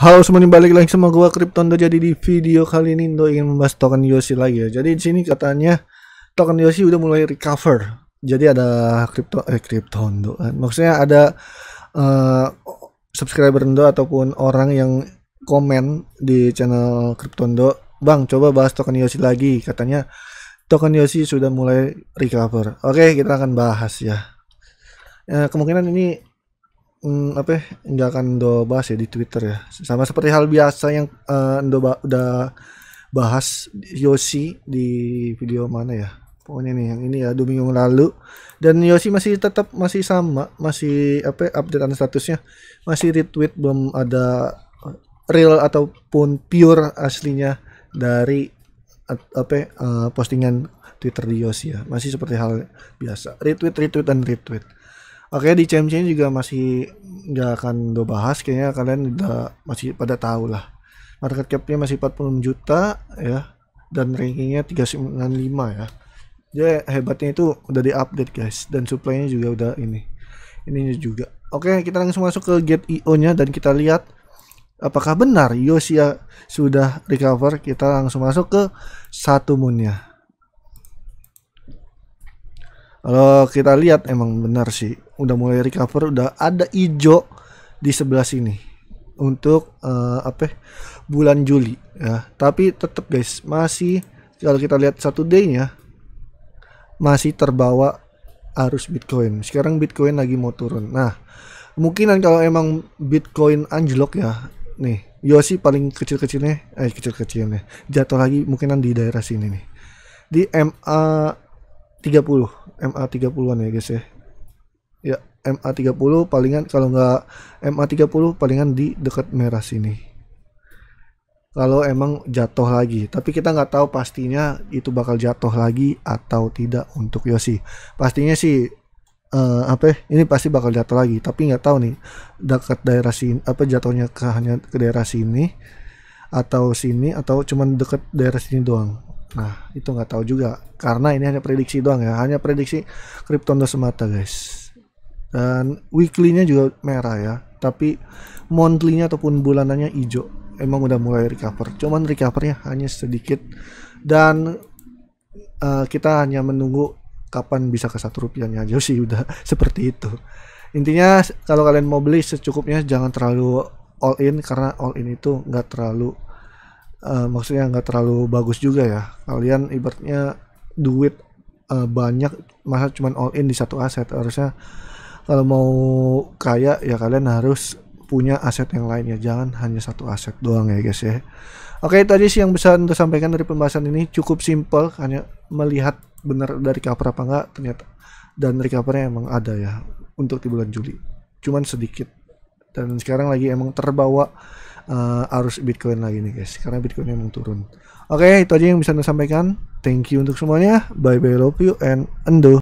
Halo semuanya balik lagi sama gua Kryptondo. Jadi di video kali ini Indo ingin membahas token Yoshi lagi ya. Jadi di sini katanya token Yoshi udah mulai recover. Jadi ada kripto eh Kryptondo. Eh, maksudnya ada uh, subscriber Indo ataupun orang yang komen di channel Kryptondo, "Bang, coba bahas token Yoshi lagi." Katanya token Yoshi sudah mulai recover. Oke, kita akan bahas ya. Uh, kemungkinan ini hmm, apa ya? nggak akan Endo bahas ya di Twitter ya. Sama seperti hal biasa yang uh, eh, Endo ba udah bahas Yosi di video mana ya? Pokoknya nih yang ini ya dua minggu lalu dan Yosi masih tetap masih sama, masih apa updatean statusnya masih retweet belum ada real ataupun pure aslinya dari apa uh, postingan Twitter di Yosi ya. Masih seperti hal biasa. Retweet, retweet dan retweet. Oke di Champions juga masih nggak akan gue bahas kayaknya kalian udah masih pada tahu lah. Market capnya masih 46 juta ya dan rankingnya 395 ya. jadi hebatnya itu udah di update guys dan supply-nya juga udah ini. Ini juga. Oke kita langsung masuk ke get IO nya dan kita lihat apakah benar Yosia sudah recover kita langsung masuk ke satu moonnya kalau kita lihat emang benar sih, udah mulai recover, udah ada ijo di sebelah sini untuk uh, apa? Ya, bulan Juli ya. Tapi tetap guys, masih kalau kita lihat satu day-nya masih terbawa arus Bitcoin. Sekarang Bitcoin lagi mau turun. Nah, kemungkinan kalau emang Bitcoin anjlok ya, nih Yosi paling kecil-kecilnya, eh kecil-kecilnya jatuh lagi mungkinan di daerah sini nih. Di MA 30 MA30-an ya guys ya ya MA30 palingan kalau nggak MA30 palingan di dekat merah sini kalau emang jatuh lagi tapi kita nggak tahu pastinya itu bakal jatuh lagi atau tidak untuk Yosi pastinya sih uh, apa ya, ini pasti bakal jatuh lagi tapi nggak tahu nih dekat daerah sini apa jatuhnya ke hanya ke daerah sini atau sini atau cuman dekat daerah sini doang Nah, itu nggak tahu juga karena ini hanya prediksi doang ya, hanya prediksi kripto semata, guys. Dan weekly-nya juga merah ya, tapi monthly-nya ataupun bulanannya hijau. Emang udah mulai recover, cuman recovernya hanya sedikit dan uh, kita hanya menunggu kapan bisa ke satu rupiahnya aja sih udah seperti itu. Intinya kalau kalian mau beli secukupnya jangan terlalu all in karena all in itu nggak terlalu uh, maksudnya nggak terlalu bagus juga ya kalian ibaratnya duit uh, banyak masa cuma all in di satu aset harusnya kalau mau kaya ya kalian harus punya aset yang lain ya jangan hanya satu aset doang ya guys ya oke itu aja sih yang bisa untuk sampaikan dari pembahasan ini cukup simple hanya melihat benar dari cover apa enggak ternyata dan recovernya emang ada ya untuk di bulan Juli cuman sedikit dan sekarang lagi emang terbawa uh, arus Bitcoin lagi nih guys karena Bitcoin emang turun. Oke, okay, itu aja yang bisa saya sampaikan. Thank you untuk semuanya. Bye bye love you and endo.